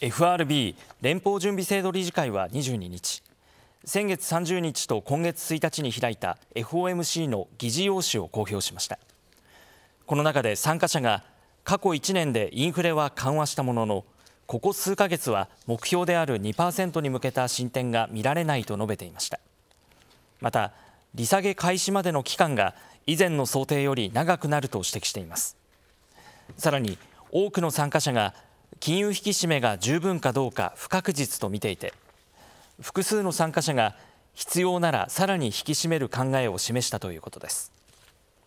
FRB= 連邦準備制度理事会は22日先月30日と今月1日に開いた FOMC の議事要旨を公表しましたこの中で参加者が過去1年でインフレは緩和したもののここ数ヶ月は目標である2%に向けた進展が見られないと述べていましたまた利下げ開始までの期間が以前の想定より長くなると指摘していますさらに多くの参加者が金融引き締めが十分かどうか不確実と見ていて複数の参加者が必要ならさらに引き締める考えを示したということです。